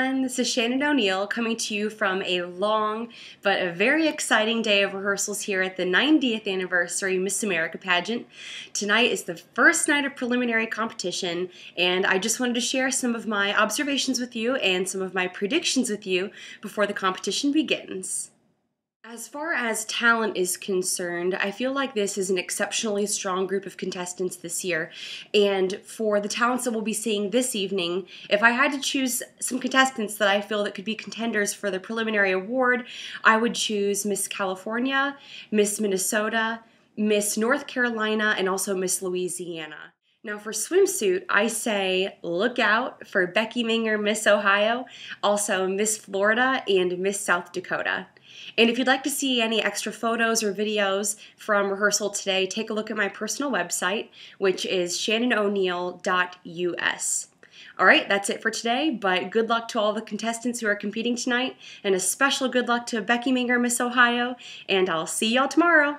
everyone. This is Shannon O'Neill coming to you from a long but a very exciting day of rehearsals here at the 90th anniversary Miss America pageant. Tonight is the first night of preliminary competition, and I just wanted to share some of my observations with you and some of my predictions with you before the competition begins. As far as talent is concerned, I feel like this is an exceptionally strong group of contestants this year. And for the talents that we'll be seeing this evening, if I had to choose some contestants that I feel that could be contenders for the preliminary award, I would choose Miss California, Miss Minnesota, Miss North Carolina, and also Miss Louisiana. Now, for swimsuit, I say look out for Becky Minger, Miss Ohio, also Miss Florida, and Miss South Dakota. And if you'd like to see any extra photos or videos from rehearsal today, take a look at my personal website, which is shannononeal.us. All right, that's it for today, but good luck to all the contestants who are competing tonight, and a special good luck to Becky Minger, Miss Ohio, and I'll see y'all tomorrow.